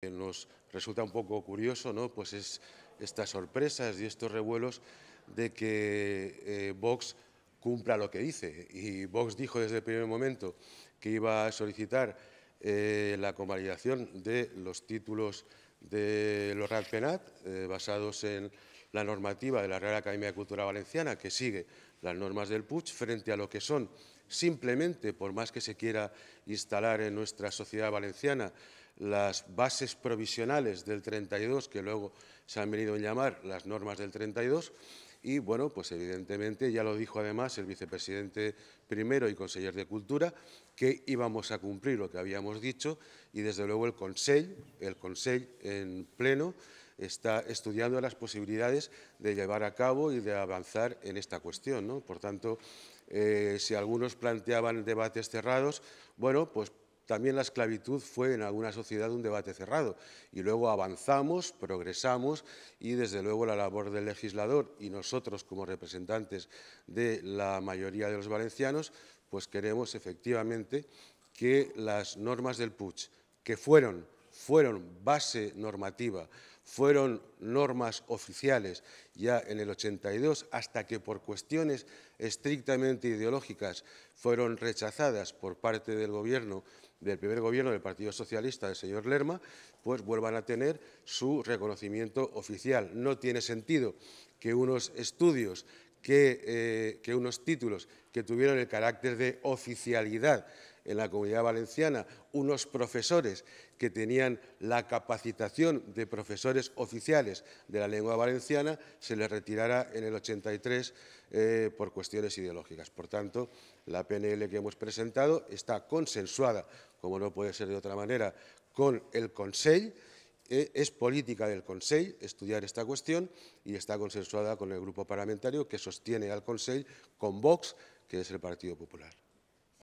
Nos resulta un poco curioso, ¿no? Pues es estas sorpresas y estos revuelos de que eh, Vox cumpla lo que dice. Y Vox dijo desde el primer momento que iba a solicitar eh, la convalidación de los títulos de los RACPENAT, Penat, eh, basados en la normativa de la Real Academia de Cultura Valenciana, que sigue las normas del PUCH, frente a lo que son Simplemente, por más que se quiera instalar en nuestra sociedad valenciana las bases provisionales del 32, que luego se han venido a llamar las normas del 32, y bueno, pues evidentemente ya lo dijo además el vicepresidente primero y conseller de Cultura, que íbamos a cumplir lo que habíamos dicho y desde luego el consejo el Consell en pleno, está estudiando las posibilidades de llevar a cabo y de avanzar en esta cuestión. Por tanto, eh, si algunos planteaban debates cerrados, bueno, pues también la esclavitud fue en alguna sociedad un debate cerrado y luego avanzamos, progresamos y desde luego la labor del legislador y nosotros como representantes de la mayoría de los valencianos, pues queremos efectivamente que las normas del PUCH, que fueron, fueron base normativa fueron normas oficiales ya en el 82 hasta que por cuestiones estrictamente ideológicas fueron rechazadas por parte del gobierno del primer gobierno del Partido Socialista del señor Lerma, pues vuelvan a tener su reconocimiento oficial. No tiene sentido que unos estudios eh, que, unos títulos que tuvieron el carácter de oficialidad en la comunidad valenciana, unos profesores que tenían la capacitación de profesores oficiales de la lengua valenciana, se les retirara en el 83 eh, por cuestiones ideológicas. Por tanto, la PNL que hemos presentado está consensuada, como no puede ser de otra manera, con el Consejo eh, es política del Consejo estudiar esta cuestión y está consensuada con el grupo parlamentario que sostiene al Consejo con Vox, que es el Partido Popular.